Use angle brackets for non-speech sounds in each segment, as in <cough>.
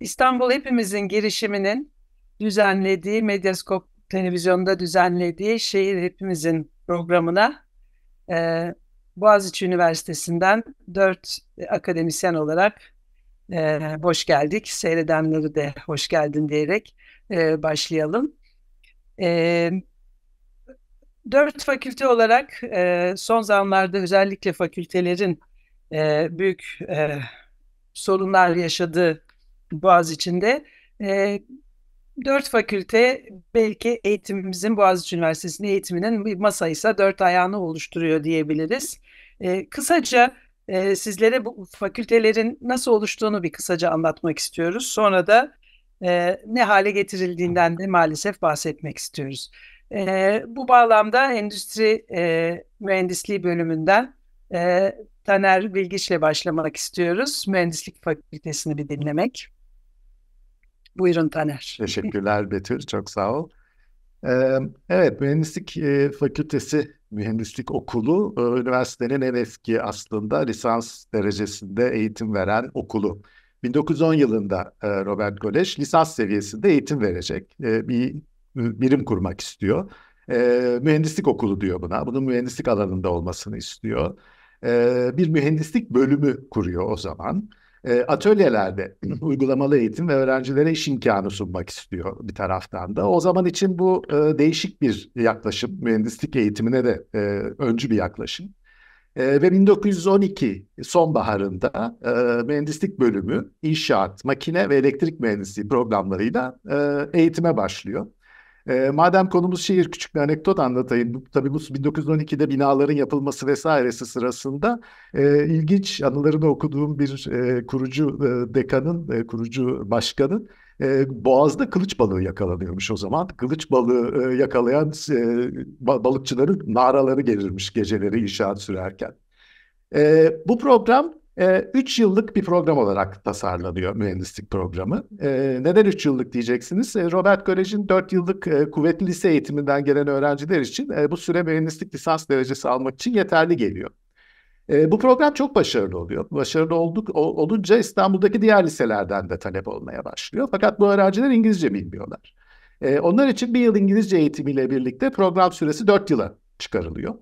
İstanbul Hepimizin girişiminin düzenlediği, Medyaskop televizyonda düzenlediği Şehir Hepimizin programına e, Boğaziçi Üniversitesi'nden dört akademisyen olarak e, hoş geldik. Seyredenleri de hoş geldin diyerek e, başlayalım. E, dört fakülte olarak e, son zamanlarda özellikle fakültelerin e, büyük e, sorunlar yaşadığı Boğaziçi'nde. E, dört fakülte belki eğitimimizin Boğaziçi Üniversitesi'nin eğitiminin bir masaysa dört ayağını oluşturuyor diyebiliriz. E, kısaca e, sizlere bu fakültelerin nasıl oluştuğunu bir kısaca anlatmak istiyoruz. Sonra da e, ne hale getirildiğinden de maalesef bahsetmek istiyoruz. E, bu bağlamda endüstri e, mühendisliği bölümünden e, Taner Bilgiç'le başlamak istiyoruz. Mühendislik Fakültesini bir dinlemek. Buyurun Taner. Teşekkürler Betül, çok sağ ol. evet, Mühendislik Fakültesi, Mühendislik Okulu, e, üniversitenin en eski aslında lisans derecesinde eğitim veren okulu. 1910 yılında e, Robert Goleş lisans seviyesinde eğitim verecek. E, bir birim kurmak istiyor. Mühendislik okulu diyor buna. Bunun mühendislik alanında olmasını istiyor. Bir mühendislik bölümü kuruyor o zaman atölyelerde <clears throat> uygulamalı eğitim ve öğrencilere iş imkanı sunmak istiyor bir taraftan da. O zaman için bu e, değişik bir yaklaşım, mühendislik eğitimine de e, öncü bir yaklaşım. E, ve 1912 sonbaharında e, mühendislik bölümü inşaat, makine ve elektrik mühendisliği programlarıyla e, eğitime başlıyor. E, madem konumuz şehir küçük bir anekdot anlatayım. Bu, tabii bu 1912'de binaların yapılması vesairesi sırasında e, ilginç anılarını okuduğum bir e, kurucu e, dekanın, e, kurucu başkanın e, boğazda kılıç balığı yakalanıyormuş o zaman. Kılıç balığı e, yakalayan e, balıkçıların naraları gelirmiş geceleri inşaat sürerken. E, bu program 3 ee, yıllık bir program olarak tasarlanıyor mühendislik programı. Ee, neden 3 yıllık diyeceksiniz? Ee, Robert Kolej'in 4 yıllık e, kuvvetli lise eğitiminden gelen öğrenciler için e, bu süre mühendislik lisans derecesi almak için yeterli geliyor. Bu program çok başarılı oluyor. Başarılı olduk, olunca İstanbul'daki diğer liselerden de talep olmaya başlıyor. Fakat bu öğrenciler İngilizce bilmiyorlar. Onlar için bir yıl İngilizce eğitimiyle birlikte program süresi 4 yıla çıkarılıyor.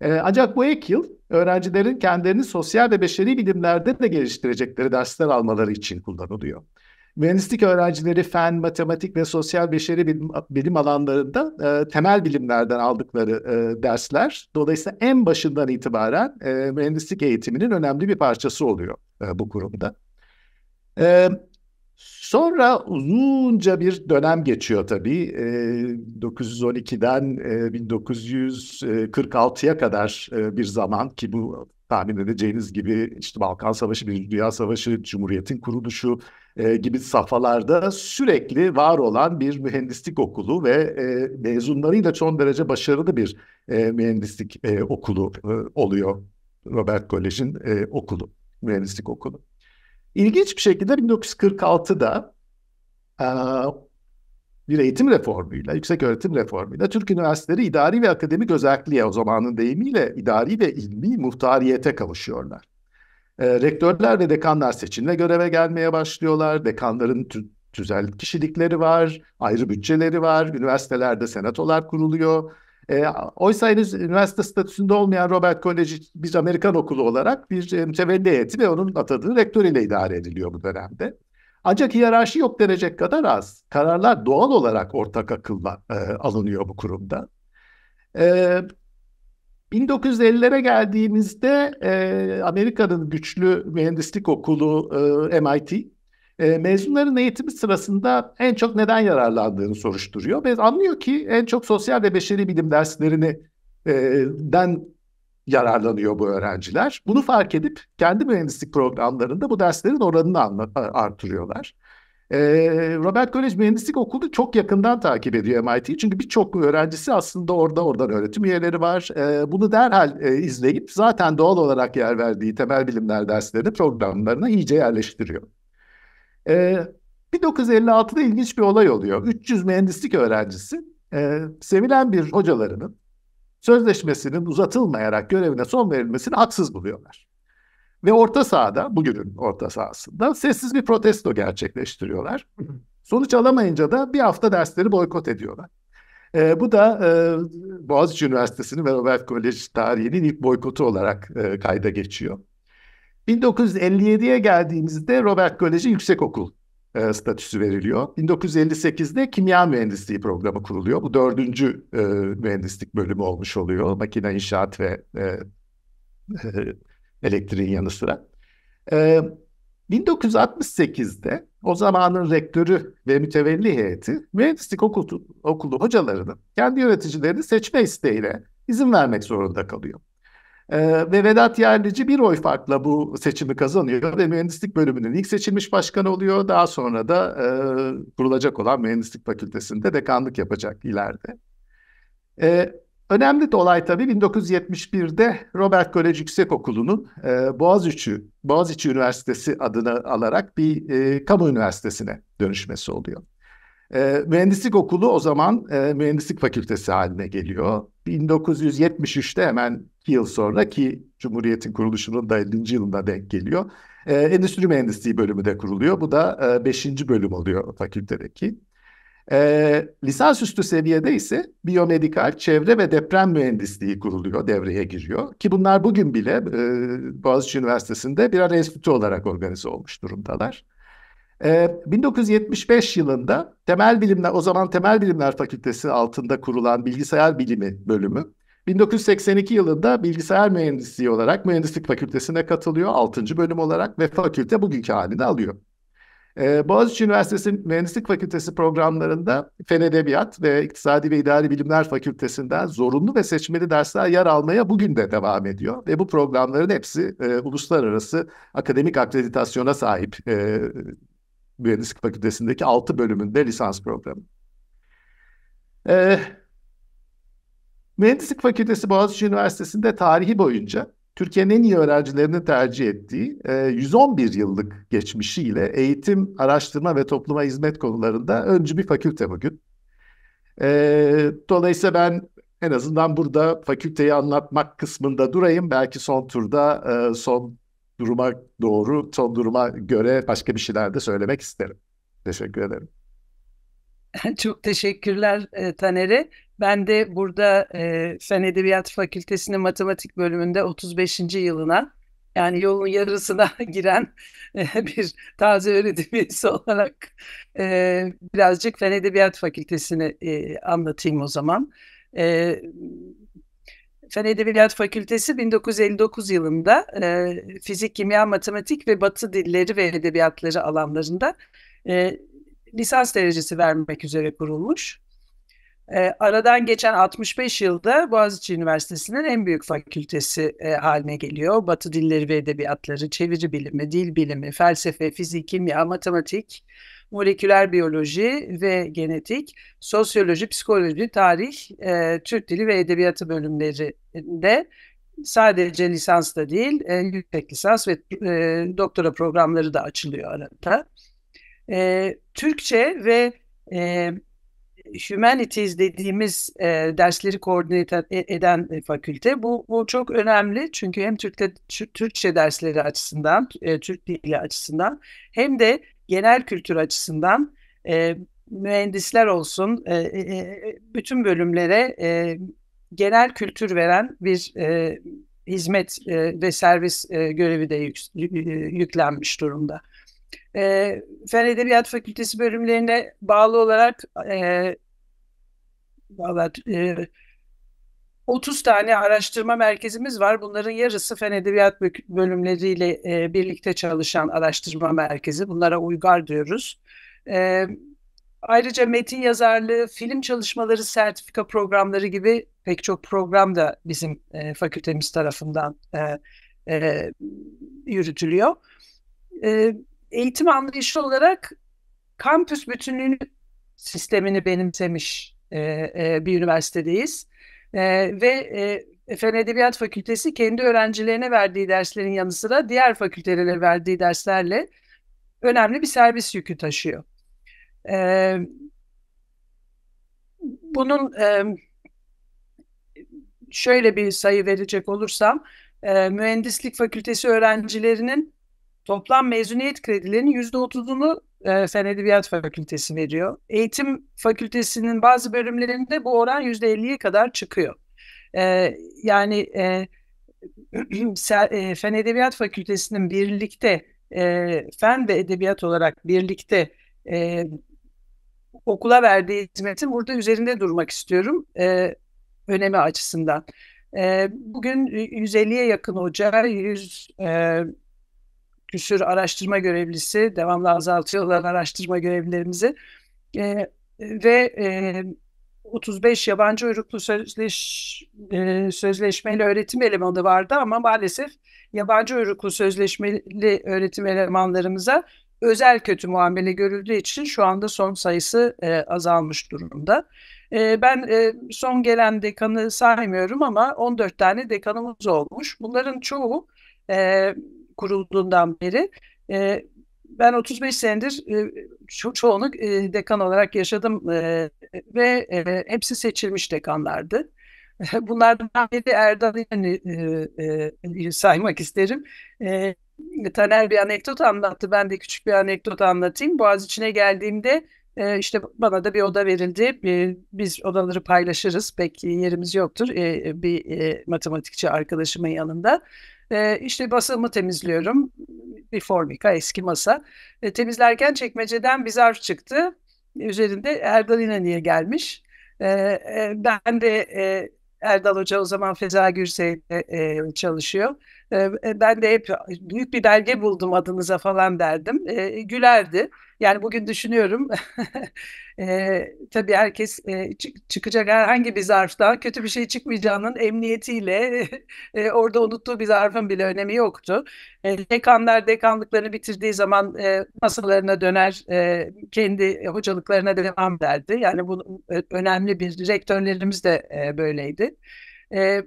E, ancak bu ek yıl öğrencilerin kendilerini sosyal ve beşeri bilimlerde de geliştirecekleri dersler almaları için kullanılıyor. Mühendislik öğrencileri fen, matematik ve sosyal beşeri bilim, bilim alanlarında e, temel bilimlerden aldıkları e, dersler dolayısıyla en başından itibaren e, mühendislik eğitiminin önemli bir parçası oluyor e, bu kurumda. E, Sonra uzunca bir dönem geçiyor tabii. Ee, e, 912'den e, 1946'ya kadar e, bir zaman ki bu tahmin edeceğiniz gibi işte Balkan Savaşı, Birinci Dünya Savaşı, Cumhuriyet'in kuruluşu e, gibi safhalarda sürekli var olan bir mühendislik okulu ve e, mezunlarıyla çok derece başarılı bir e, mühendislik e, okulu e, oluyor Robert Kolej'in e, okulu, mühendislik okulu. İlginç bir şekilde 1946'da e, bir eğitim reformuyla, yüksek öğretim reformuyla Türk üniversiteleri idari ve akademik özelliğe o zamanın deyimiyle idari ve ilmi muhtariyete kavuşuyorlar. E, rektörler ve dekanlar seçimle göreve gelmeye başlıyorlar. Dekanların tü- tüzel kişilikleri var, ayrı bütçeleri var. Üniversitelerde senatolar kuruluyor. E, oysa henüz üniversite statüsünde olmayan Robert Koleji bir Amerikan okulu olarak bir e, mütevelli heyeti ve onun atadığı rektör ile idare ediliyor bu dönemde. Ancak hiyerarşi yok denecek kadar az. Kararlar doğal olarak ortak akılla e, alınıyor bu kurumda. E, ee, 1950'lere geldiğimizde e, Amerika'nın güçlü mühendislik okulu e, MIT e, mezunların eğitimi sırasında en çok neden yararlandığını soruşturuyor ve anlıyor ki en çok sosyal ve beşeri bilim derslerini e, den yararlanıyor bu öğrenciler. Bunu fark edip kendi mühendislik programlarında bu derslerin oranını artırıyorlar. E, Robert College Mühendislik Okulu çok yakından takip ediyor MIT çünkü birçok öğrencisi aslında orada oradan öğretim üyeleri var. E, bunu derhal e, izleyip zaten doğal olarak yer verdiği temel bilimler derslerini programlarına iyice yerleştiriyor. E, ee, 1956'da ilginç bir olay oluyor. 300 mühendislik öğrencisi e, sevilen bir hocalarının sözleşmesinin uzatılmayarak görevine son verilmesini haksız buluyorlar. Ve orta sahada, bugünün orta sahasında sessiz bir protesto gerçekleştiriyorlar. Sonuç alamayınca da bir hafta dersleri boykot ediyorlar. E, bu da e, Boğaziçi Üniversitesi'nin ve Robert College tarihinin ilk boykotu olarak e, kayda geçiyor. 1957'ye geldiğimizde Robert Koleji Yüksekokul e, statüsü veriliyor. 1958'de kimya mühendisliği programı kuruluyor. Bu dördüncü e, mühendislik bölümü olmuş oluyor. Makine, inşaat ve e, e, elektriğin yanı sıra. E, 1968'de o zamanın rektörü ve mütevelli heyeti mühendislik okulu, okulu hocalarının kendi yöneticilerini seçme isteğiyle izin vermek zorunda kalıyor. Ee, ve Vedat Yerlici bir oy farkla bu seçimi kazanıyor ve mühendislik bölümünün ilk seçilmiş başkanı oluyor. Daha sonra da e, kurulacak olan mühendislik fakültesinde dekanlık yapacak ileride. Ee, önemli de olay tabii 1971'de Robert College Yüksekokulu'nun e, Boğaziçi, Boğaziçi Üniversitesi adını alarak bir e, kamu üniversitesine dönüşmesi oluyor. E, mühendislik okulu o zaman e, mühendislik fakültesi haline geliyor. 1973'te hemen iki yıl sonra ki Cumhuriyet'in kuruluşunun da 50. yılında denk geliyor. E, Endüstri Mühendisliği bölümü de kuruluyor. Bu da e, bölüm oluyor fakültedeki. E, lisansüstü seviyede ise biyomedikal, çevre ve deprem mühendisliği kuruluyor, devreye giriyor. Ki bunlar bugün bile e, Boğaziçi Üniversitesi'nde birer enstitü olarak organize olmuş durumdalar. 1975 ee, yılında temel bilimler, o zaman temel bilimler fakültesi altında kurulan bilgisayar bilimi bölümü, 1982 yılında bilgisayar mühendisliği olarak mühendislik fakültesine katılıyor 6. bölüm olarak ve fakülte bugünkü halini alıyor. Ee, Boğaziçi Üniversitesi Mühendislik Fakültesi programlarında Fen Edebiyat ve İktisadi ve İdari Bilimler Fakültesinden zorunlu ve seçmeli dersler yer almaya bugün de devam ediyor. Ve bu programların hepsi e, uluslararası akademik akreditasyona sahip e, Mühendislik Fakültesindeki 6 bölümünde lisans programı. Ee, Mühendislik Fakültesi Boğaziçi Üniversitesi'nde tarihi boyunca Türkiye'nin en iyi öğrencilerini tercih ettiği 111 eh, yıllık geçmişiyle eğitim, araştırma ve topluma hizmet konularında öncü bir fakülte bugün. Eh, dolayısıyla ben en azından burada fakülteyi anlatmak kısmında durayım. Belki son turda son duruma doğru, son duruma göre başka bir şeyler de söylemek isterim. Teşekkür ederim. <laughs> Çok teşekkürler e, Taner'e. Ben de burada e, Fen Edebiyat Fakültesi'nin matematik bölümünde 35. yılına yani yolun yarısına <laughs> giren e, bir taze öğretim üyesi olarak e, birazcık Fen Edebiyat Fakültesini e, anlatayım o zaman. E, Fen Edebiyat Fakültesi 1959 yılında e, fizik, kimya, matematik ve batı dilleri ve edebiyatları alanlarında e, lisans derecesi vermek üzere kurulmuş. E, aradan geçen 65 yılda Boğaziçi Üniversitesi'nin en büyük fakültesi e, haline geliyor. Batı dilleri ve edebiyatları, çeviri bilimi, dil bilimi, felsefe, fizik, kimya, matematik, moleküler biyoloji ve genetik, sosyoloji, psikoloji, tarih, e, Türk dili ve edebiyatı bölümlerinde sadece lisans da değil, e, yüksek lisans ve e, doktora programları da açılıyor arada. E, Türkçe ve e, Humanities dediğimiz e, dersleri koordine e, eden e, fakülte. Bu, bu çok önemli çünkü hem Türkçe, Türkçe dersleri açısından, e, Türk dili açısından hem de genel kültür açısından e, mühendisler olsun e, e, e, bütün bölümlere e, genel kültür veren bir e, hizmet e, ve servis e, görevi de yük, e, yüklenmiş durumda. E, Fen Edebiyat Fakültesi bölümlerine bağlı olarak e, vallahi, e, 30 tane araştırma merkezimiz var. Bunların yarısı fen edebiyat bölümleriyle e, birlikte çalışan araştırma merkezi. Bunlara uygar diyoruz. E, ayrıca metin yazarlığı, film çalışmaları, sertifika programları gibi pek çok program da bizim e, fakültemiz tarafından e, e, yürütülüyor. E, eğitim anlayışı olarak kampüs bütünlüğünü sistemini benimsemiş e, e, bir üniversitedeyiz. E, ve e, Fen Edebiyat Fakültesi kendi öğrencilerine verdiği derslerin yanı sıra diğer fakültelere verdiği derslerle önemli bir servis yükü taşıyor. E, bunun e, şöyle bir sayı verecek olursam e, mühendislik fakültesi öğrencilerinin toplam mezuniyet kredilerinin yüzde otuzunu e, Fen Edebiyat Fakültesi veriyor. Eğitim Fakültesinin bazı bölümlerinde bu oran %50'ye kadar çıkıyor. E, yani e, <clears throat> e, Fen Edebiyat Fakültesi'nin birlikte e, fen ve edebiyat olarak birlikte e, okula verdiği hizmetin burada üzerinde durmak istiyorum e, önemi açısından. E, bugün 150'ye yakın hoca, 100 e, küsür araştırma görevlisi, devamlı azaltıyorlar araştırma görevlilerimizi. E, ve e, 35 yabancı uyruklu sözleş, e, sözleşmeli öğretim elemanı vardı ama maalesef yabancı uyruklu sözleşmeli öğretim elemanlarımıza özel kötü muamele görüldüğü için şu anda son sayısı e, azalmış durumda. E, ben e, son gelen dekanı saymıyorum ama 14 tane dekanımız olmuş. Bunların çoğu e, kurulduğundan beri e, ben 35 senedir e, ço çoğunu e, dekan olarak yaşadım e, ve e, hepsi seçilmiş dekanlardı. <laughs> Bunlardan biri Erdal İnan'ı e, e, saymak isterim. E, Taner bir anekdot anlattı. Ben de küçük bir anekdot anlatayım. Boğaziçi'ne geldiğimde e, işte bana da bir oda verildi. E, biz odaları paylaşırız. Pek yerimiz yoktur. E, bir e, matematikçi arkadaşımın yanında. E, işte basığımı temizliyorum. Bir formika eski masa. E, temizlerken çekmeceden bir zarf çıktı. Üzerinde Erdal İnani'ye gelmiş. E, e, ben de e, Erdal Hoca o zaman Feza Gürse ile e, çalışıyor. E, ben de hep büyük bir belge buldum adınıza falan derdim. gülerdi. Yani bugün düşünüyorum <laughs> e, tabii herkes çıkacak herhangi bir zarftan kötü bir şey çıkmayacağının emniyetiyle <laughs> orada unuttuğu bir zarfın bile önemi yoktu. dekanlar dekanlıklarını bitirdiği zaman masalarına döner kendi hocalıklarına devam derdi. Yani bu önemli bir rektörlerimiz de e, böyleydi. E,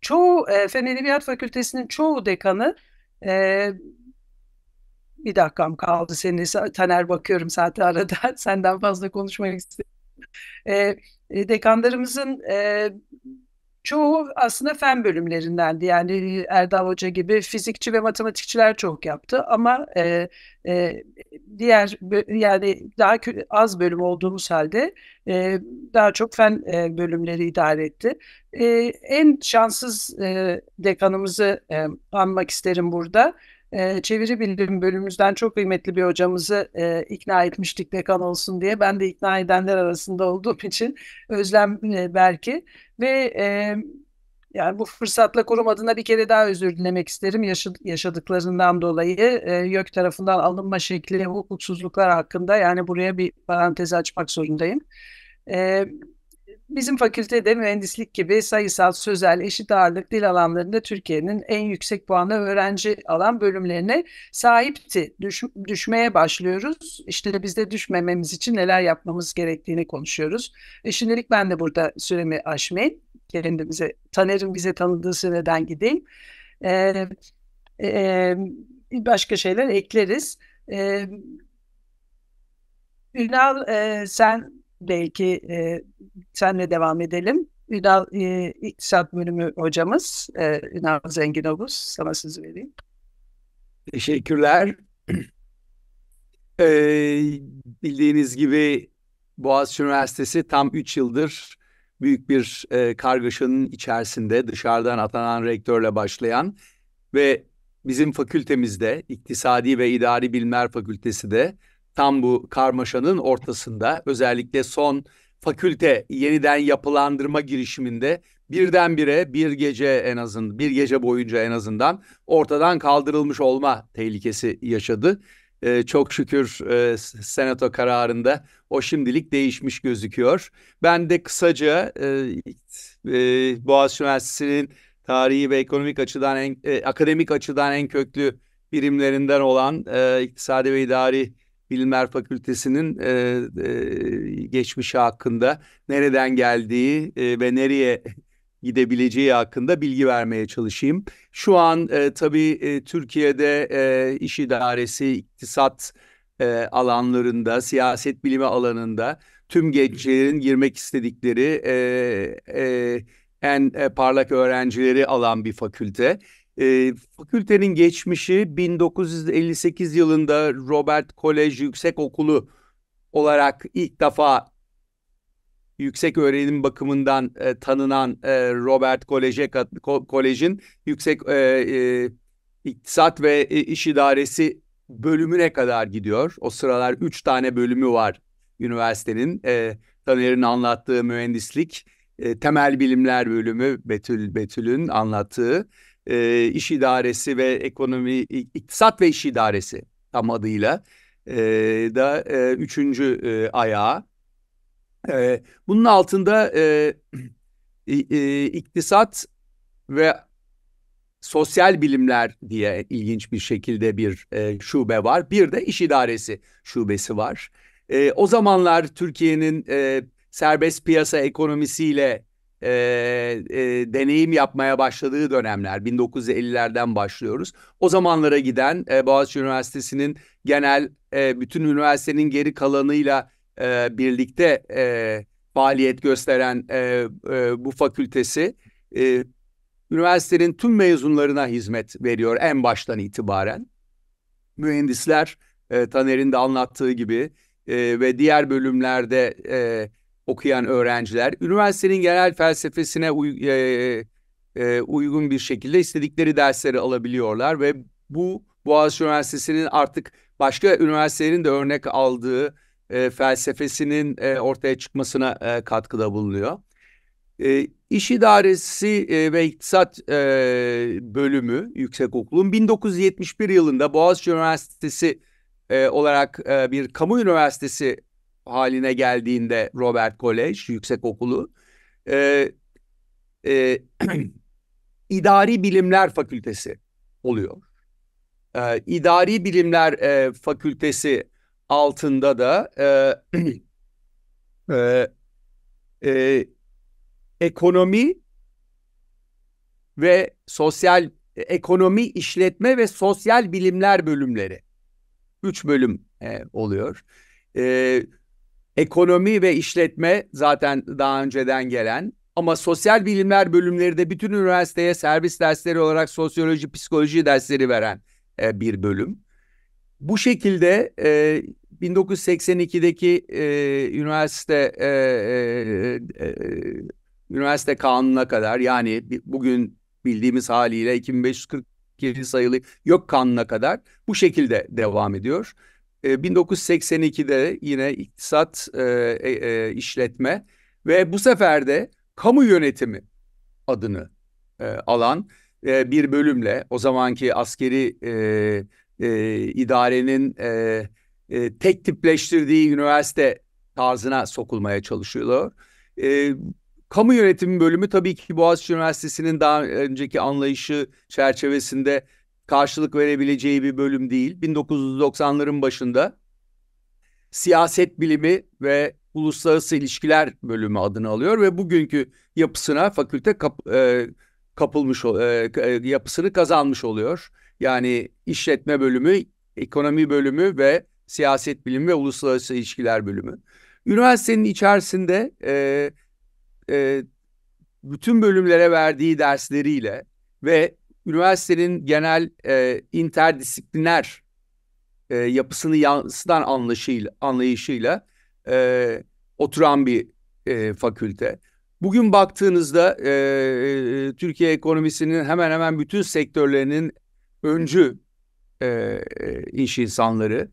çoğu e, Fen Edebiyat Fakültesinin çoğu dekanı e, bir dakikam kaldı seni Taner bakıyorum zaten arada <laughs> senden fazla konuşmak istedim. E, dekanlarımızın e, çoğu aslında fen bölümlerindendi. Yani e, Erdal Hoca gibi fizikçi ve matematikçiler çok yaptı ama e, e, diğer yani daha az bölüm olduğumuz halde e, daha çok fen e, bölümleri idare etti. E, en şanssız e, dekanımızı e, anmak isterim burada. Ee, çeviri bilim bölümümüzden çok kıymetli bir hocamızı e, ikna etmiştik dekan olsun diye. Ben de ikna edenler arasında olduğum için Özlem e, Berki ve e, yani bu fırsatla kurum adına bir kere daha özür dilemek isterim yaşadıklarından dolayı. E, YÖK tarafından alınma şekli hukuksuzluklar hakkında yani buraya bir parantez açmak zorundayım. E, Bizim fakültede mühendislik gibi sayısal, sözel, eşit ağırlık dil alanlarında Türkiye'nin en yüksek puanlı öğrenci alan bölümlerine sahipti. Düş, düşmeye başlıyoruz. İşte bizde düşmememiz için neler yapmamız gerektiğini konuşuyoruz. E şimdilik ben de burada süremi aşmayayım. Kendimize, Taner'in bize tanıdığı süreden gideyim. Ee, e, başka şeyler ekleriz. Ee, Ünal e, sen belki e, senle devam edelim. Ünal e, İktisat Bölümü hocamız e, Ünal Zenginovuz. Sana sözü vereyim. Teşekkürler. <clears throat> ee, bildiğiniz gibi Boğaziçi Üniversitesi tam 3 yıldır büyük bir e, kargaşanın içerisinde dışarıdan atanan rektörle başlayan ve bizim fakültemizde İktisadi ve İdari Bilimler Fakültesi de tam bu karmaşanın ortasında özellikle son fakülte yeniden yapılandırma girişiminde birdenbire bir gece en azından bir gece boyunca en azından ortadan kaldırılmış olma tehlikesi yaşadı. Ee, çok şükür e, senato kararında o şimdilik değişmiş gözüküyor. Ben de kısaca e, e, Boğaziçi Üniversitesi'nin tarihi ve ekonomik açıdan en, e, akademik açıdan en köklü birimlerinden olan e, iktisadi ve idari Bilimler Fakültesi'nin e, e, geçmişi hakkında nereden geldiği e, ve nereye gidebileceği hakkında bilgi vermeye çalışayım. Şu an e, tabii e, Türkiye'de e, iş idaresi, iktisat e, alanlarında, siyaset bilimi alanında tüm gençlerin girmek istedikleri e, e, en e, parlak öğrencileri alan bir fakülte. E, fakültenin geçmişi 1958 yılında Robert Kolej Yüksek Okulu olarak ilk defa yüksek öğrenim bakımından e, tanınan e, Robert Kolej'e ko, Kolej'in yüksek e, e, iktisat ve e, iş idaresi bölümüne kadar gidiyor. O sıralar üç tane bölümü var üniversitenin. E, Taner'in anlattığı mühendislik, e, temel bilimler bölümü Betül Betül'ün anlattığı e, İş idaresi ve Ekonomi iktisat ve iş idaresi tam adıyla e, da e, üçüncü e, ayağı. E, bunun altında e, <clears throat> e, iktisat ve sosyal bilimler diye ilginç bir şekilde bir e, şube var. Bir de iş idaresi şubesi var. E, o zamanlar Türkiye'nin e, serbest piyasa ekonomisiyle e, e, deneyim yapmaya başladığı dönemler 1950'lerden başlıyoruz. O zamanlara giden e, Boğaziçi Üniversitesi'nin genel e, bütün üniversitenin geri kalanıyla e, birlikte e, faaliyet gösteren e, e, bu fakültesi e, üniversitenin tüm mezunlarına hizmet veriyor en baştan itibaren. Mühendisler e, Taner'in de anlattığı gibi e, ve diğer bölümlerde e, okuyan öğrenciler üniversitenin genel felsefesine uy, e, e, uygun bir şekilde istedikleri dersleri alabiliyorlar ve bu Boğaziçi Üniversitesi'nin artık başka üniversitelerin de örnek aldığı e, felsefesinin e, ortaya çıkmasına e, katkıda bulunuyor. E, İş İdaresi e, ve İktisat e, bölümü yüksekokulun 1971 yılında Boğaziçi Üniversitesi e, olarak e, bir kamu üniversitesi haline geldiğinde Robert College Yüksekokulu e, e, <clears throat> İdari Bilimler Fakültesi oluyor. E, İdari Bilimler e, Fakültesi altında da e, e, e, ekonomi ve sosyal ekonomi işletme ve sosyal bilimler bölümleri üç bölüm e, oluyor. E, Ekonomi ve işletme zaten daha önceden gelen ama sosyal bilimler bölümleri de bütün üniversiteye servis dersleri olarak sosyoloji, psikoloji dersleri veren e, bir bölüm. Bu şekilde e, 1982'deki e, üniversite e, e, e, üniversite kanununa kadar yani bugün bildiğimiz haliyle 2547 sayılı yok kanuna kadar bu şekilde devam ediyor. 1982'de ee, yine iktisat e, e, e, işletme ve bu sefer de kamu yönetimi adını e, alan e, bir bölümle o zamanki askeri e, e, idarenin e, e, tek tipleştirdiği üniversite tarzına sokulmaya çalışıyorlar. E, kamu yönetimi bölümü tabii ki Boğaziçi Üniversitesi'nin daha önceki anlayışı çerçevesinde karşılık verebileceği bir bölüm değil. 1990'ların başında siyaset bilimi ve uluslararası ilişkiler bölümü adını alıyor ve bugünkü yapısına fakülte kap, e, kapılmış e, e, yapısını kazanmış oluyor. Yani işletme bölümü, ekonomi bölümü ve siyaset bilimi ve uluslararası ilişkiler bölümü. Üniversitenin içerisinde e, e, bütün bölümlere verdiği dersleriyle ve üniversitenin genel e, interdisipliner e, yapısını yansıtan anlayışıyla, anlayışıyla e, oturan bir e, fakülte. Bugün baktığınızda e, e Türkiye ekonomisinin hemen hemen bütün sektörlerinin öncü e, e, iş insanları,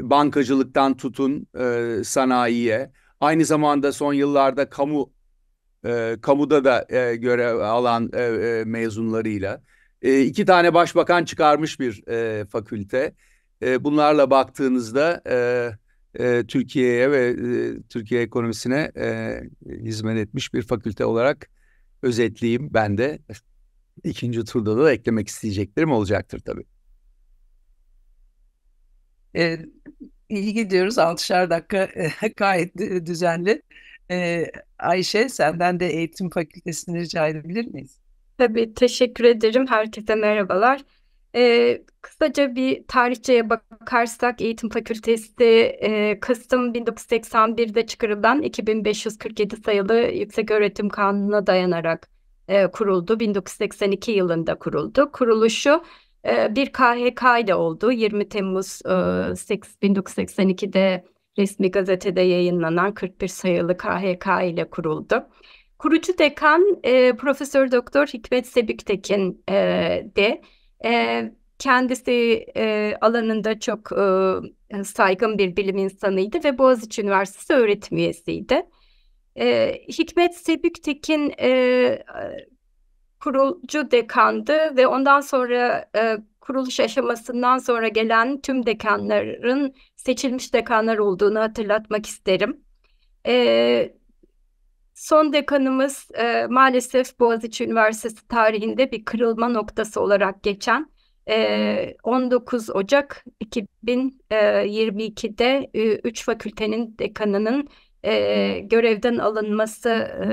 bankacılıktan tutun e, sanayiye, aynı zamanda son yıllarda kamu e, kamuda da e, görev alan e, e, mezunlarıyla e, iki tane başbakan çıkarmış bir e, fakülte. E, bunlarla baktığınızda e, e, Türkiye'ye ve e, Türkiye ekonomisine e, hizmet etmiş bir fakülte olarak özetleyeyim ben de. İkinci turda da eklemek isteyeceklerim olacaktır tabii. E, iyi gidiyoruz. Altışar dakika e, <laughs> gayet düzenli. E, Ayşe senden de eğitim fakültesini rica edebilir miyiz? Tabii teşekkür ederim. Herkese merhabalar. Ee, kısaca bir tarihçeye bakarsak Eğitim Fakültesi e, Kasım 1981'de çıkarılan 2547 sayılı Yükseköğretim Kanunu'na dayanarak e, kuruldu. 1982 yılında kuruldu. Kuruluşu e, bir KHK ile oldu. 20 Temmuz e, 8, 1982'de resmi gazetede yayınlanan 41 sayılı KHK ile kuruldu. Kurucu dekan e, Profesör Doktor Hikmet Sebüktekin e, de e, kendisi e, alanında çok e, saygın bir bilim insanıydı ve Boğaziçi Üniversitesi öğretim üyesiydi. E, Hikmet Sebüktekin e, kurucu dekandı ve ondan sonra e, kuruluş aşamasından sonra gelen tüm dekanların seçilmiş dekanlar olduğunu hatırlatmak isterim. E, Son dekanımız e, maalesef Boğaziçi Üniversitesi tarihinde bir kırılma noktası olarak geçen e, 19 Ocak 2022'de e, 3 e, fakültenin dekanının e, görevden alınması e,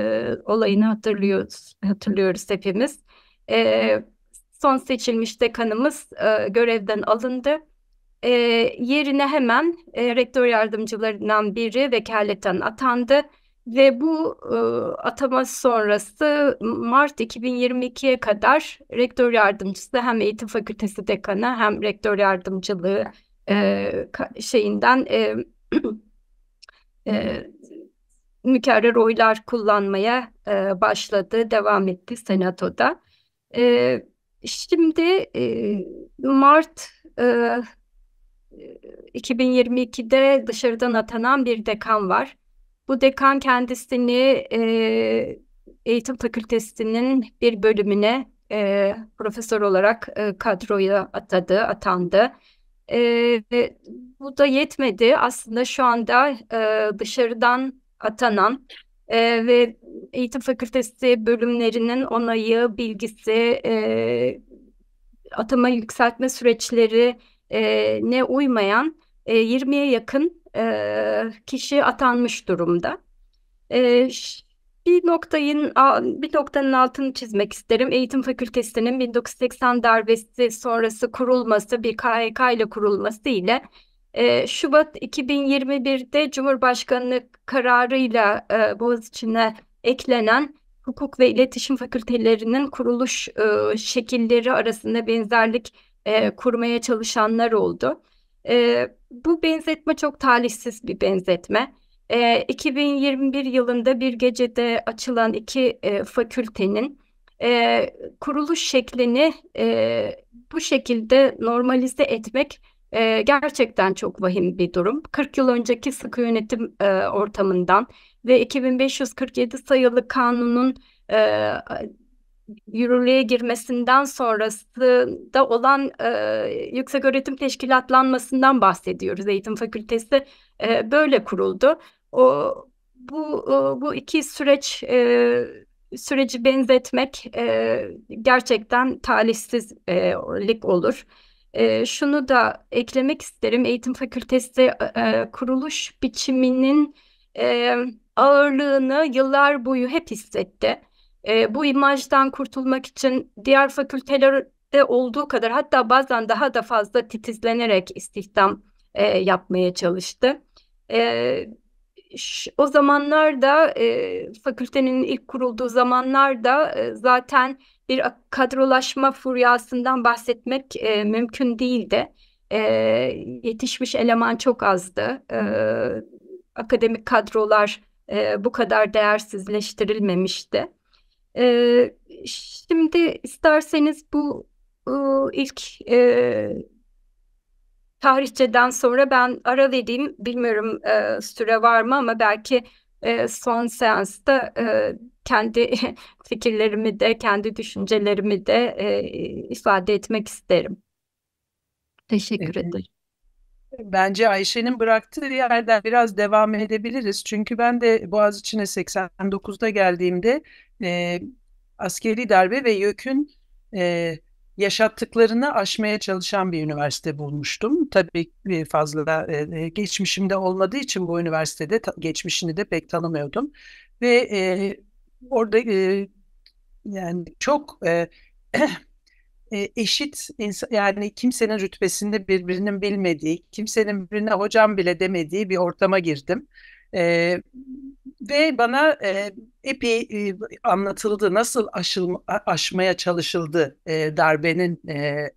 olayını hatırlıyoruz, hatırlıyoruz hepimiz. E, son seçilmiş dekanımız e, görevden alındı. E, yerine hemen e, rektör yardımcılarından biri vekaleten atandı ve bu e, atama sonrası Mart 2022'ye kadar rektör yardımcısı hem eğitim fakültesi dekanı hem rektör yardımcılığı e, şeyinden e, <clears throat> e, mükerrer oylar kullanmaya e, başladı, devam etti senatoda. E, şimdi e, Mart e, 2022'de dışarıdan atanan bir dekan var. Bu dekan kendisini e, eğitim fakültesinin bir bölümüne e, profesör olarak e, kadroya atadı, atandı. E, bu da yetmedi. Aslında şu anda e, dışarıdan atanan e, ve eğitim fakültesi bölümlerinin onayı, bilgisi, e, atama yükseltme süreçleri e, ne uymayan e, 20'ye yakın e, kişi atanmış durumda. E, bir noktayın bir noktanın altını çizmek isterim. Eğitim Fakültesinin 1980 darbesi sonrası kurulması, bir KHK ile kurulması ile e, Şubat 2021'de Cumhurbaşkanlığı kararıyla e, Boğaziçi'ne eklenen hukuk ve İletişim fakültelerinin kuruluş e, şekilleri arasında benzerlik e, kurmaya çalışanlar oldu. E, bu benzetme çok talihsiz bir benzetme. E, 2021 yılında bir gecede açılan iki e, fakültenin e, kuruluş şeklini e, bu şekilde normalize etmek e, gerçekten çok vahim bir durum. 40 yıl önceki sıkı yönetim e, ortamından ve 2547 sayılı kanunun e, yürürlüğe girmesinden sonrası da olan e, yüksek öğretim teşkilatlanmasından bahsediyoruz. Eğitim fakültesi e, böyle kuruldu. O bu o, bu iki süreç e, süreci benzetmek e, gerçekten talihsizlik olur. E, şunu da eklemek isterim. Eğitim fakültesi e, kuruluş biçiminin e, ağırlığını yıllar boyu hep hissetti e, bu imajdan kurtulmak için diğer fakültelerde olduğu kadar hatta bazen daha da fazla titizlenerek istihdam e, yapmaya çalıştı. E, o zamanlarda e, fakültenin ilk kurulduğu zamanlarda e, zaten bir kadrolaşma furyasından bahsetmek e, mümkün değildi. E, yetişmiş eleman çok azdı. E, akademik kadrolar e, bu kadar değersizleştirilmemişti. E, şimdi isterseniz bu e, ilk e, tarihçeden sonra ben ara vereyim. Bilmiyorum e, süre var mı ama belki e, son seansta e, kendi <laughs> fikirlerimi de kendi düşüncelerimi de e, ifade etmek isterim. Teşekkür evet. ederim. Bence Ayşe'nin bıraktığı yerden biraz devam edebiliriz. Çünkü ben de Boğaziçi'ne 89'da geldiğimde e, askeri darbe ve YÖK'ün e, yaşattıklarını aşmaya çalışan bir üniversite bulmuştum. Tabii fazla da e, geçmişimde olmadığı için bu üniversitede ta, geçmişini de pek tanımıyordum. Ve e, orada e, yani çok e, <clears throat> eşit yani kimsenin rütbesinde birbirinin bilmediği, kimsenin birine hocam bile demediği bir ortama girdim. E, ve bana e, epey e, anlatıldı nasıl aşılma, aşmaya çalışıldı e, darbenin e,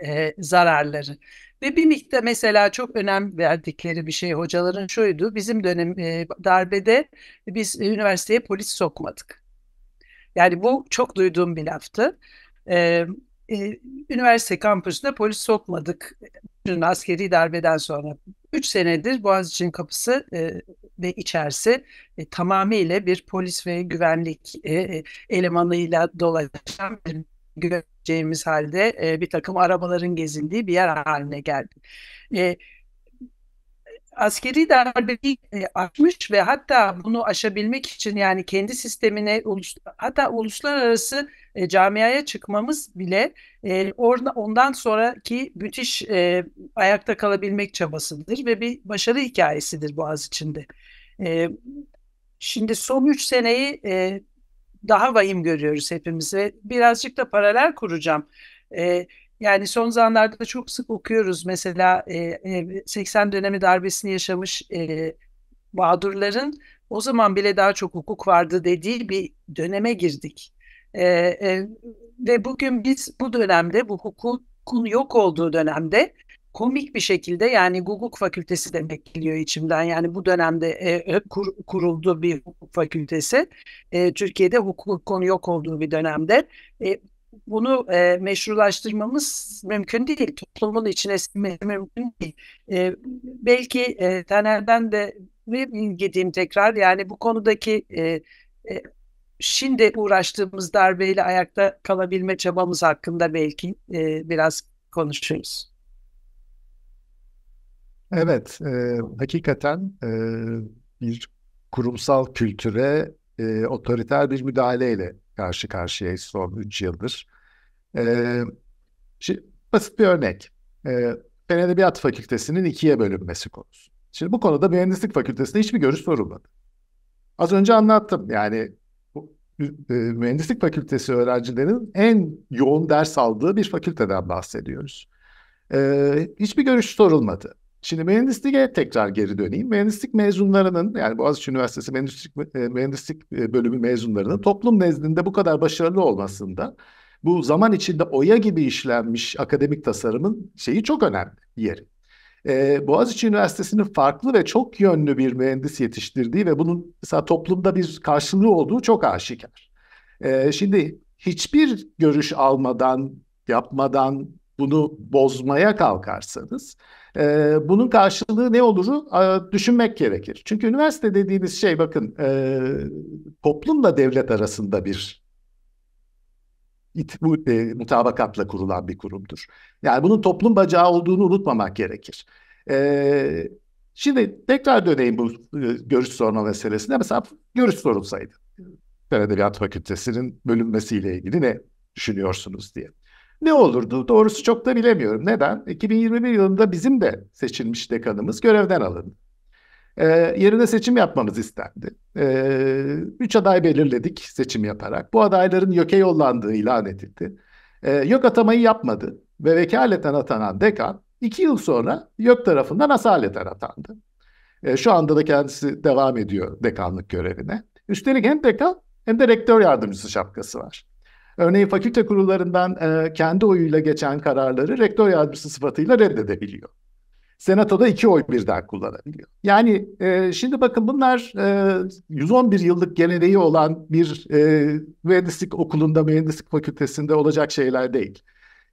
e, zararları. Ve bir miktar mesela çok önem verdikleri bir şey hocaların şuydu. Bizim dönem e, darbede biz e, üniversiteye polis sokmadık. Yani bu çok duyduğum bir laftı. E, e, üniversite kampüsüne polis sokmadık. Bütün askeri darbeden sonra 3 senedir Boğaziçi'nin kapısı e, ve içerisi e, tamamıyla bir polis ve güvenlik e, e elemanıyla dolaşan bir göreceğimiz halde e, bir takım arabaların gezindiği bir yer haline geldi. E, askeri darbeyi e, açmış ve hatta bunu aşabilmek için yani kendi sistemine ulus, hatta uluslararası e, camiaya çıkmamız bile e, orada ondan sonraki müthiş e, ayakta kalabilmek çabasıdır ve bir başarı hikayesidir Boğaz içinde. E, şimdi son üç seneyi e, daha vahim görüyoruz hepimiz ve birazcık da paralel kuracağım. E, yani son zamanlarda çok sık okuyoruz mesela e, 80 e, dönemi darbesini yaşamış e, Bahadurların o zaman bile daha çok hukuk vardı dediği bir döneme girdik. E, e, ve bugün biz bu dönemde, bu hukukun yok olduğu dönemde komik bir şekilde yani hukuk fakültesi demek geliyor içimden. Yani bu dönemde e, kur, kuruldu bir hukuk fakültesi. E, Türkiye'de hukuk konu yok olduğu bir dönemde. E, bunu e, meşrulaştırmamız mümkün değil. Toplumun içine silmesi mümkün değil. E, belki e, Taner'den de bilgediğim tekrar yani bu konudaki e, e, Şimdi uğraştığımız darbeyle ayakta kalabilme çabamız hakkında belki e, biraz konuşuruz. Evet, e, hakikaten e, bir kurumsal kültüre e, otoriter bir müdahaleyle karşı karşıyayız son 3 yıldır. E, şimdi basit bir örnek. E, Fen Edebiyat Fakültesi'nin ikiye bölünmesi konusu. Şimdi bu konuda mühendislik fakültesinde hiçbir görüş sorulmadı. Az önce anlattım yani e, mühendislik fakültesi öğrencilerinin en yoğun ders aldığı bir fakülteden bahsediyoruz. E, hiçbir görüş sorulmadı. Şimdi mühendisliğe tekrar geri döneyim. Mühendislik mezunlarının yani Boğaziçi Üniversitesi mühendislik, e, mühendislik e, bölümü mezunlarının toplum nezdinde bu kadar başarılı olmasında bu zaman içinde oya gibi işlenmiş akademik tasarımın şeyi çok önemli yeri e, Boğaziçi Üniversitesi'nin farklı ve çok yönlü bir mühendis yetiştirdiği ve bunun mesela toplumda bir karşılığı olduğu çok aşikar. E, şimdi hiçbir görüş almadan, yapmadan bunu bozmaya kalkarsanız e, bunun karşılığı ne oluru e, düşünmek gerekir. Çünkü üniversite dediğiniz şey bakın e, toplumla devlet arasında bir bu e, mutabakatla kurulan bir kurumdur. Yani bunun toplum bacağı olduğunu unutmamak gerekir. E, şimdi tekrar döneyim bu e, görüş sorma meselesine. Mesela görüş sorulsaydı. Fen Edebiyat Fakültesi'nin bölünmesiyle ilgili ne düşünüyorsunuz diye. Ne olurdu? Doğrusu çok da bilemiyorum. Neden? 2021 yılında bizim de seçilmiş dekanımız görevden alındı. E, yerine seçim yapmamız istendi. E, üç aday belirledik seçim yaparak. Bu adayların YÖK'e yollandığı ilan edildi. E, YÖK atamayı yapmadı ve vekaleten atanan dekan iki yıl sonra YÖK tarafından asaleten atandı. E, şu anda da kendisi devam ediyor dekanlık görevine. Üstelik hem dekan hem de rektör yardımcısı şapkası var. Örneğin fakülte kurullarından e, kendi oyuyla geçen kararları rektör yardımcısı sıfatıyla reddedebiliyor. Senato'da iki oy birden kullanabiliyor. Yani e, şimdi bakın bunlar e, 111 yıllık geleneği olan bir e, mühendislik okulunda, mühendislik fakültesinde olacak şeyler değil.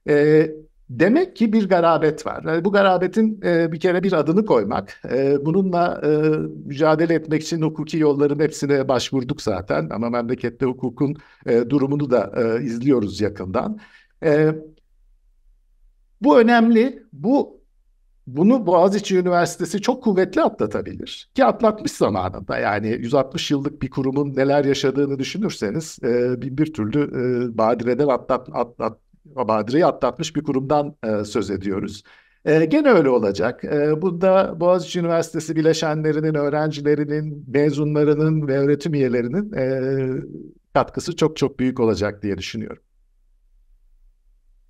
E, demek ki bir garabet var. Yani bu garabetin e, bir kere bir adını koymak, e, bununla e, mücadele etmek için hukuki yolların hepsine başvurduk zaten. Ama memlekette hukukun e, durumunu da e, izliyoruz yakından. E, bu önemli, bu bunu Boğaziçi Üniversitesi çok kuvvetli atlatabilir. Ki atlatmış zamanında yani 160 yıllık bir kurumun neler yaşadığını düşünürseniz e, bin bir türlü e, badireden atlat, atlat, badireyi atlatmış bir kurumdan e, söz ediyoruz. E, gene öyle olacak. E, bunda Boğaziçi Üniversitesi bileşenlerinin, öğrencilerinin, mezunlarının ve öğretim üyelerinin e, katkısı çok çok büyük olacak diye düşünüyorum.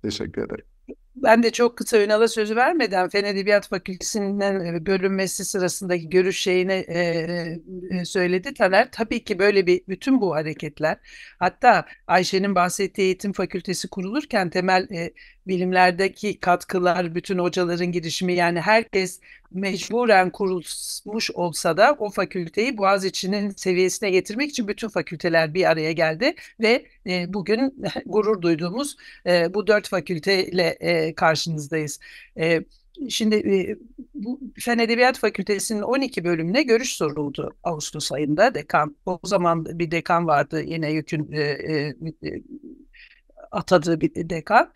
Teşekkür ederim. Ben de çok kısa Ünal'a sözü vermeden Fen Edebiyat Fakültesi'nin e, bölünmesi sırasındaki görüş şeyini e, e, söyledi Taner. Tabii ki böyle bir bütün bu hareketler hatta Ayşe'nin bahsettiği eğitim fakültesi kurulurken temel e, bilimlerdeki katkılar, bütün hocaların girişimi yani herkes mecburen kurulmuş olsa da o fakülteyi Boğaziçi'nin seviyesine getirmek için bütün fakülteler bir araya geldi ve e, bugün <laughs> gurur duyduğumuz e, bu dört fakülteyle e, karşınızdayız. E, Şimdi e, bu Fen Edebiyat Fakültesi'nin 12 bölümüne görüş soruldu Ağustos ayında dekan. O zaman bir dekan vardı yine yükün e, e, e atadığı bir dekan.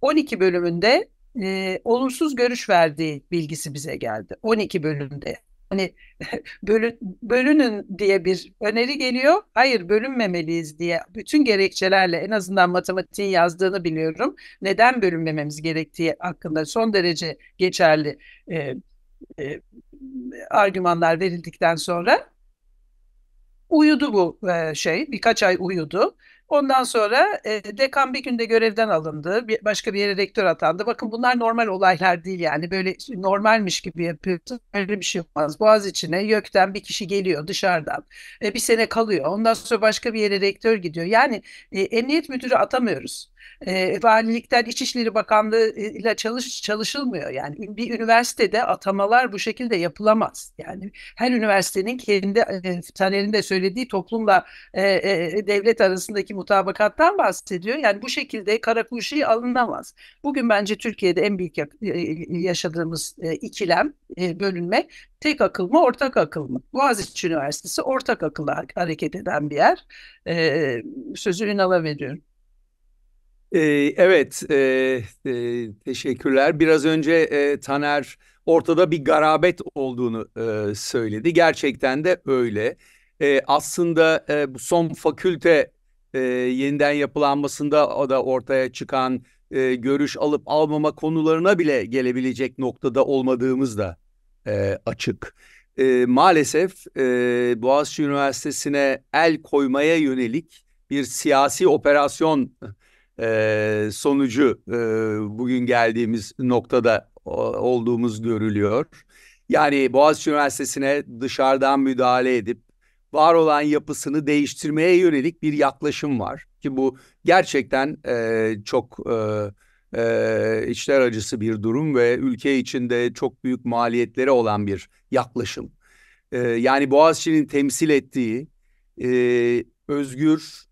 12 bölümünde e, olumsuz görüş verdiği bilgisi bize geldi 12 bölümde. Hani <laughs> bölün, bölünün diye bir öneri geliyor. Hayır bölünmemeliyiz diye bütün gerekçelerle en azından matematiğin yazdığını biliyorum. Neden bölünmememiz gerektiği hakkında son derece geçerli e, e, argümanlar verildikten sonra uyudu bu e, şey. Birkaç ay uyudu. Ondan sonra e, dekan bir günde görevden alındı. Bir, başka bir yere rektör atandı. Bakın bunlar normal olaylar değil yani. Böyle normalmiş gibi yapıyorsun. Öyle bir şey olmaz. Boğaz içine YÖK'ten bir kişi geliyor dışarıdan. E, bir sene kalıyor. Ondan sonra başka bir yere rektör gidiyor. Yani e, emniyet müdürü atamıyoruz. E, valilikten İçişleri Bakanlığı ile çalış, çalışılmıyor. Yani bir üniversitede atamalar bu şekilde yapılamaz. Yani her üniversitenin kendi e, Taner'in de söylediği toplumla e, e, devlet arasındaki mutabakattan bahsediyor. Yani bu şekilde kara kuşu alınamaz. Bugün bence Türkiye'de en büyük e, yaşadığımız e, ikilem, bölünme tek akıl mı, ortak akıl mı? Boğaziçi Üniversitesi ortak akılla hareket eden bir yer. sözü Ünal'a veriyorum evet, e, e, teşekkürler. Biraz önce e, Taner ortada bir garabet olduğunu e, söyledi. Gerçekten de öyle. E, aslında e, bu son fakülte e, yeniden yapılanmasında o da ortaya çıkan e, görüş alıp almama konularına bile gelebilecek noktada olmadığımız da e, açık. E, maalesef e, Boğaziçi Üniversitesi'ne el koymaya yönelik bir siyasi operasyon e, sonucu e, bugün geldiğimiz noktada olduğumuz görülüyor. Yani Boğaziçi Üniversitesi'ne dışarıdan müdahale edip var olan yapısını değiştirmeye yönelik bir yaklaşım var. Ki bu gerçekten e, çok e, e, içler acısı bir durum ve ülke içinde çok büyük maliyetleri olan bir yaklaşım. E, yani Boğaziçi'nin temsil ettiği e, özgür,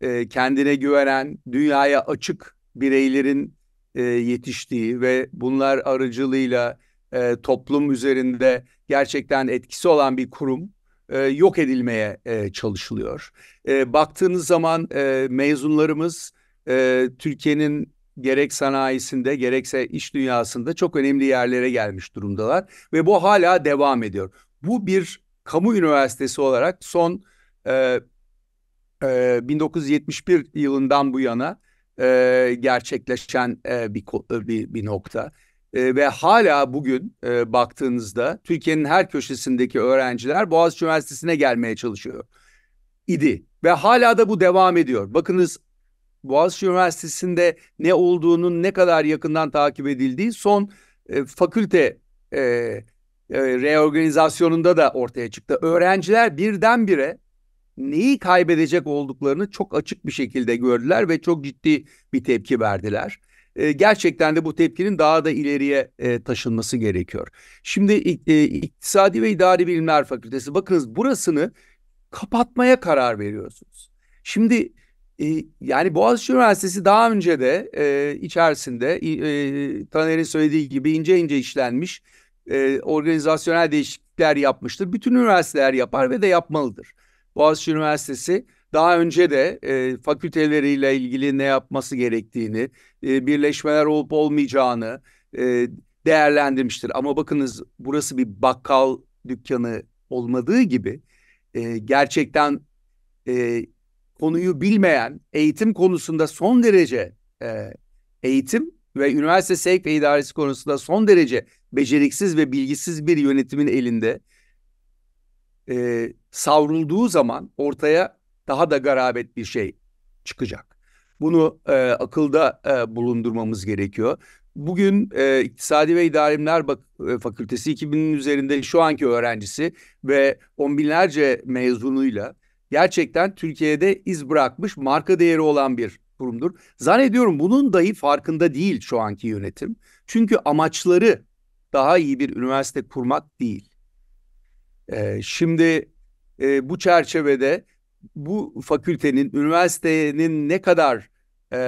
e, kendine güvenen, dünyaya açık bireylerin e, yetiştiği ve bunlar aracılığıyla e, toplum üzerinde gerçekten etkisi olan bir kurum e, yok edilmeye e, çalışılıyor. E, baktığınız zaman e, mezunlarımız e, Türkiye'nin gerek sanayisinde gerekse iş dünyasında çok önemli yerlere gelmiş durumdalar ve bu hala devam ediyor. Bu bir kamu üniversitesi olarak son e, e, 1971 yılından bu yana e, gerçekleşen e, bir, bir bir nokta e, ve hala bugün e, baktığınızda Türkiye'nin her köşesindeki öğrenciler Boğaziçi Üniversitesi'ne gelmeye çalışıyor idi ve hala da bu devam ediyor. Bakınız Boğaziçi Üniversitesi'nde ne olduğunun ne kadar yakından takip edildiği son e, fakülte e, e, reorganizasyonunda da ortaya çıktı. Öğrenciler birdenbire neyi kaybedecek olduklarını çok açık bir şekilde gördüler ve çok ciddi bir tepki verdiler. E, gerçekten de bu tepkinin daha da ileriye e, taşınması gerekiyor. Şimdi e, İktisadi ve İdari Bilimler Fakültesi bakınız burasını kapatmaya karar veriyorsunuz. Şimdi e, yani Boğaziçi Üniversitesi daha önce de e, içerisinde e, Taner'in söylediği gibi ince ince işlenmiş e, organizasyonel değişiklikler yapmıştır. Bütün üniversiteler yapar ve de yapmalıdır. Boğaziçi Üniversitesi daha önce de e, fakülteleriyle ilgili ne yapması gerektiğini, e, birleşmeler olup olmayacağını e, değerlendirmiştir. Ama bakınız burası bir bakkal dükkanı olmadığı gibi e, gerçekten e, konuyu bilmeyen eğitim konusunda son derece e, eğitim ve üniversite sevk ve idaresi konusunda son derece beceriksiz ve bilgisiz bir yönetimin elinde e, savrulduğu zaman ortaya daha da garabet bir şey çıkacak. Bunu e, akılda e, bulundurmamız gerekiyor. Bugün e, İktisadi ve İdarimler Bak e, Fakültesi 2000'in üzerinde şu anki öğrencisi ve on binlerce mezunuyla gerçekten Türkiye'de iz bırakmış marka değeri olan bir kurumdur. Zannediyorum bunun dahi farkında değil şu anki yönetim. Çünkü amaçları daha iyi bir üniversite kurmak değil. Ee, şimdi e, bu çerçevede bu fakültenin, üniversitenin ne kadar e,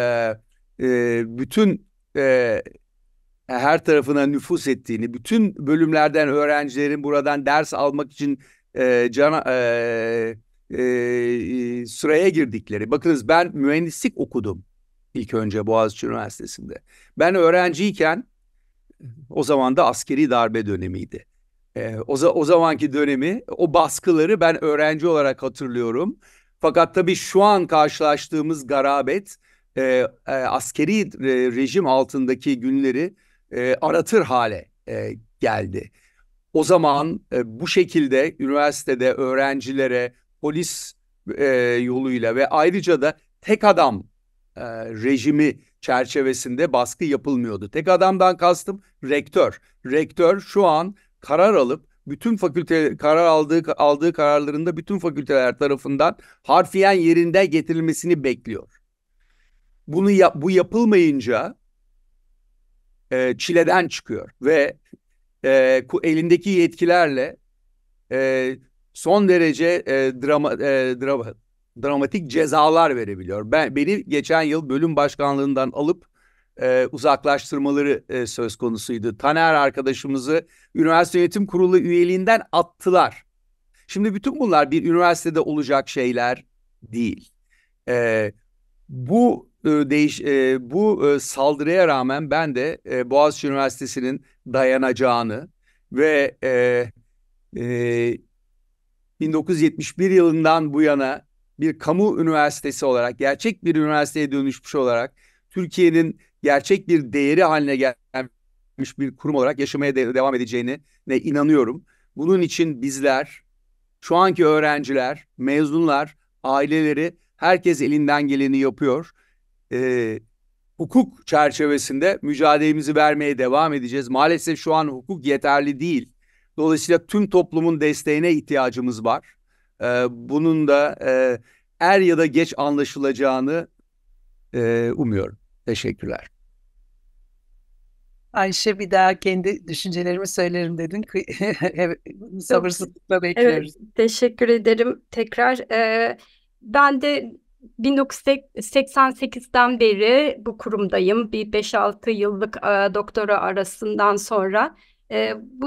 e, bütün e, her tarafına nüfus ettiğini, bütün bölümlerden öğrencilerin buradan ders almak için e, cana, e, e, e sıraya girdikleri. Bakınız ben mühendislik okudum ilk önce Boğaziçi Üniversitesi'nde. Ben öğrenciyken o zaman da askeri darbe dönemiydi. E, o, o zamanki dönemi, o baskıları ben öğrenci olarak hatırlıyorum. Fakat tabii şu an karşılaştığımız garabet e, e, askeri e, rejim altındaki günleri e, aratır hale e, geldi. O zaman e, bu şekilde üniversitede öğrencilere polis e, yoluyla ve ayrıca da tek adam e, rejimi çerçevesinde baskı yapılmıyordu. Tek adamdan kastım rektör. Rektör şu an karar alıp bütün fakülte karar aldığı aldığı kararlarında bütün fakülteler tarafından harfiyen yerinde getirilmesini bekliyor. Bunu yap, bu yapılmayınca e, çileden çıkıyor ve e, elindeki yetkilerle e, son derece e, drama, e, drama, dramatik cezalar verebiliyor. Ben beni geçen yıl bölüm başkanlığından alıp e, uzaklaştırmaları e, söz konusuydu. Taner arkadaşımızı üniversite yönetim kurulu üyeliğinden attılar. Şimdi bütün bunlar bir üniversitede olacak şeyler değil. E, bu e, değiş e, bu e, saldırıya rağmen ben de e, Boğaziçi Üniversitesi'nin dayanacağını ve e, e, 1971 yılından bu yana bir kamu üniversitesi olarak gerçek bir üniversiteye dönüşmüş olarak Türkiye'nin gerçek bir değeri haline gelmiş bir kurum olarak yaşamaya de devam edeceğine inanıyorum. Bunun için bizler, şu anki öğrenciler, mezunlar, aileleri herkes elinden geleni yapıyor. Ee, hukuk çerçevesinde mücadelemizi vermeye devam edeceğiz. Maalesef şu an hukuk yeterli değil. Dolayısıyla tüm toplumun desteğine ihtiyacımız var. Ee, bunun da e, er ya da geç anlaşılacağını e, umuyorum. Teşekkürler. Ayşe bir daha kendi düşüncelerimi söylerim dedin. <laughs> evet, sabırsızlıkla bekliyoruz. Evet, teşekkür ederim tekrar. Ee, ben de 1988'den beri bu kurumdayım. Bir 5-6 yıllık e, doktora arasından sonra e, bu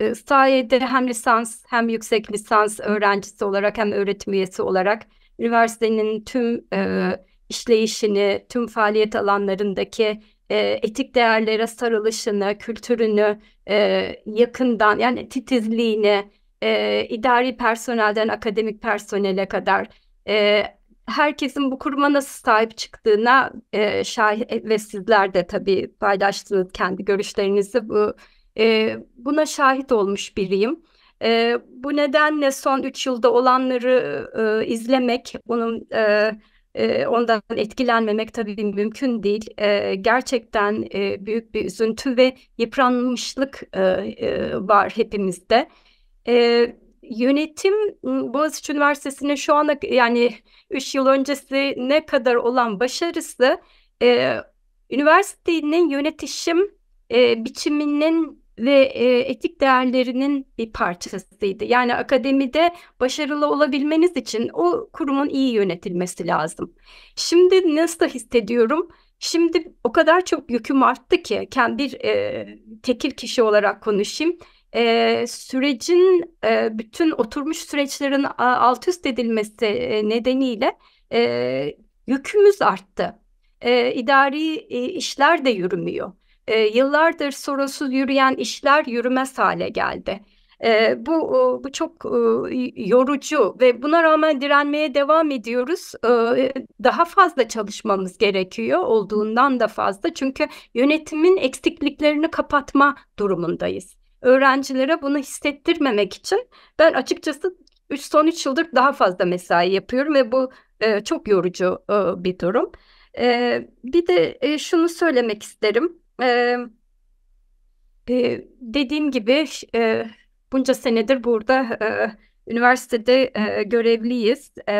e, sayede hem lisans hem yüksek lisans öğrencisi olarak hem öğretim üyesi olarak üniversitenin tüm e, işleyişini, tüm faaliyet alanlarındaki e, etik değerlere sarılışını, kültürünü e, yakından yani titizliğini, e, idari personelden akademik personele kadar e, herkesin bu kuruma nasıl sahip çıktığına e, şahit e, ve sizler de tabii paylaştığınız kendi görüşlerinizi bu e, buna şahit olmuş biriyim. E, bu nedenle son üç yılda olanları e, izlemek, onun e, ondan etkilenmemek tabii mümkün değil. gerçekten büyük bir üzüntü ve yıpranmışlık var hepimizde. yönetim Boğaziçi Üniversitesi'nin şu ana yani 3 yıl öncesi ne kadar olan başarısı üniversitenin yönetişim biçiminin ve e, etik değerlerinin bir parçasıydı. Yani akademide başarılı olabilmeniz için o kurumun iyi yönetilmesi lazım. Şimdi nasıl hissediyorum? Şimdi o kadar çok yüküm arttı ki kendi bir e, tekil kişi olarak konuşayım. E, sürecin e, bütün oturmuş süreçlerin alt üst edilmesi e, nedeniyle e, yükümüz arttı. E, idari e, işler de yürümüyor e, yıllardır sorusuz yürüyen işler yürümez hale geldi. E, bu bu çok e, yorucu ve buna rağmen direnmeye devam ediyoruz. E, daha fazla çalışmamız gerekiyor olduğundan da fazla çünkü yönetimin eksikliklerini kapatma durumundayız. Öğrencilere bunu hissettirmemek için ben açıkçası üç son üç yıldır daha fazla mesai yapıyorum ve bu e, çok yorucu e, bir durum. E, bir de e, şunu söylemek isterim e, dediğim gibi e, bunca senedir burada e, üniversitede e, görevliyiz. E,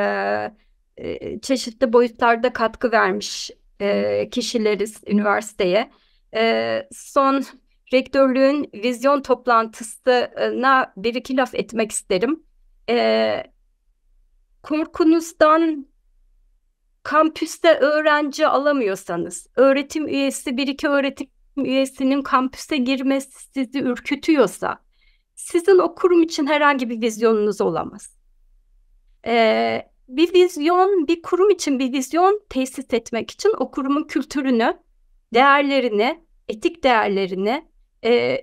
e, çeşitli boyutlarda katkı vermiş e, kişileriz üniversiteye. E, son rektörlüğün vizyon toplantısına bir iki laf etmek isterim. E, korkunuzdan kampüste öğrenci alamıyorsanız, öğretim üyesi bir iki öğretim üyesinin kampüste girmesi sizi ürkütüyorsa, sizin o kurum için herhangi bir vizyonunuz olamaz. Ee, bir vizyon, bir kurum için bir vizyon tesis etmek için o kurumun kültürünü, değerlerini, etik değerlerini, e,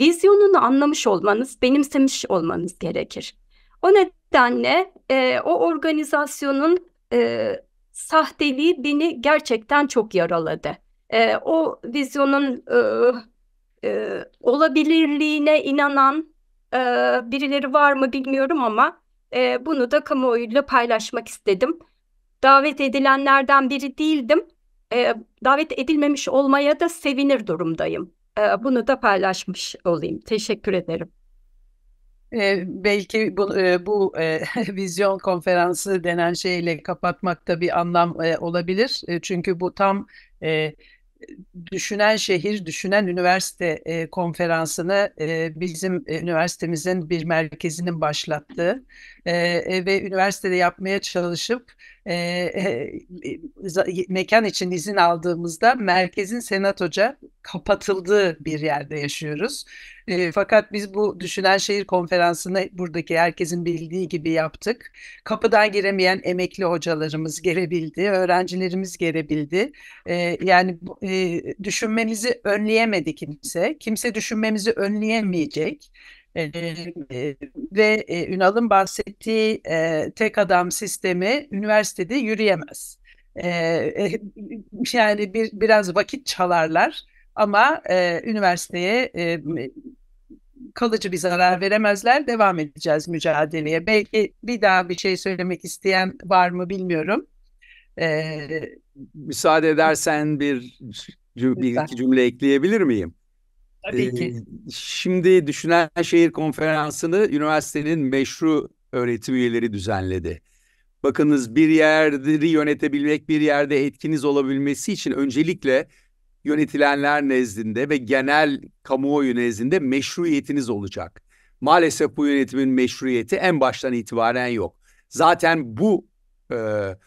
vizyonunu anlamış olmanız, benimsemiş olmanız gerekir. O nedenle e, o organizasyonun e, sahteliği beni gerçekten çok yaraladı. E, o vizyonun e, e, olabilirliğine inanan e, birileri var mı bilmiyorum ama e, bunu da kamuoyuyla paylaşmak istedim. Davet edilenlerden biri değildim. E, davet edilmemiş olmaya da sevinir durumdayım. E, bunu da paylaşmış olayım. Teşekkür ederim. E, belki bu, e, bu e, <laughs> vizyon konferansı denen şeyle kapatmakta bir anlam e, olabilir. E, çünkü bu tam e, düşünen şehir, düşünen üniversite e, konferansını e, bizim e, üniversitemizin bir merkezinin başlattığı e, ve üniversitede yapmaya çalışıp e, e, mekan için izin aldığımızda merkezin senatoca kapatıldığı bir yerde yaşıyoruz. E, fakat biz bu düşünen şehir konferansını buradaki herkesin bildiği gibi yaptık. Kapıdan giremeyen emekli hocalarımız gelebildi, öğrencilerimiz gelebildi. E, yani e, düşünmemizi önleyemedi kimse. Kimse düşünmemizi önleyemeyecek. Ee, e, ve e, Ünal'ın bahsettiği e, tek adam sistemi üniversitede yürüyemez. Ee, <laughs> yani bir, biraz vakit çalarlar ama üniversiteye kalıcı bir zarar veremezler. Devam edeceğiz mücadeleye. Belki bir daha bir şey söylemek isteyen var mı bilmiyorum. Ee, Müsaade edersen bir, bir iki cümle ekleyebilir miyim? Tabii ee, ki. şimdi Düşünen Şehir Konferansı'nı üniversitenin meşru öğretim üyeleri düzenledi. Bakınız bir yerleri yönetebilmek, bir yerde etkiniz olabilmesi için öncelikle yönetilenler nezdinde ve genel kamuoyu nezdinde meşruiyetiniz olacak. Maalesef bu yönetimin meşruiyeti en baştan itibaren yok. Zaten bu e,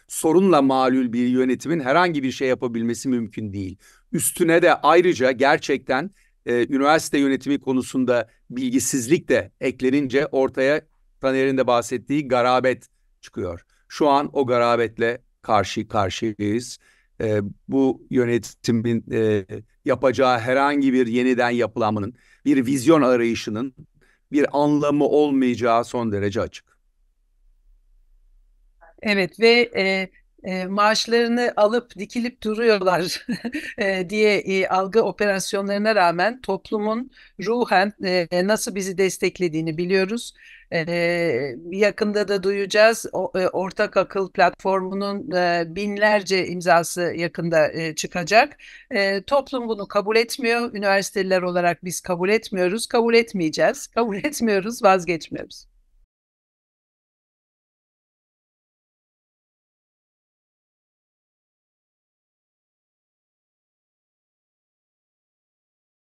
sorunla malul bir yönetimin herhangi bir şey yapabilmesi mümkün değil. Üstüne de ayrıca gerçekten e, üniversite yönetimi konusunda bilgisizlik de eklenince ortaya Taner'in de bahsettiği garabet çıkıyor. Şu an o garabetle karşı karşıyayız. E, bu yönetimin e, yapacağı herhangi bir yeniden yapılanmanın, bir vizyon arayışının bir anlamı olmayacağı son derece açık. Evet ve e, e, maaşlarını alıp dikilip duruyorlar <laughs> e, diye e, algı operasyonlarına rağmen toplumun ruhen e, nasıl bizi desteklediğini biliyoruz. E, yakında da duyacağız o, e, Ortak Akıl platformunun e, binlerce imzası yakında e, çıkacak. E, toplum bunu kabul etmiyor. Üniversiteler olarak biz kabul etmiyoruz. Kabul etmeyeceğiz. Kabul etmiyoruz, vazgeçmiyoruz.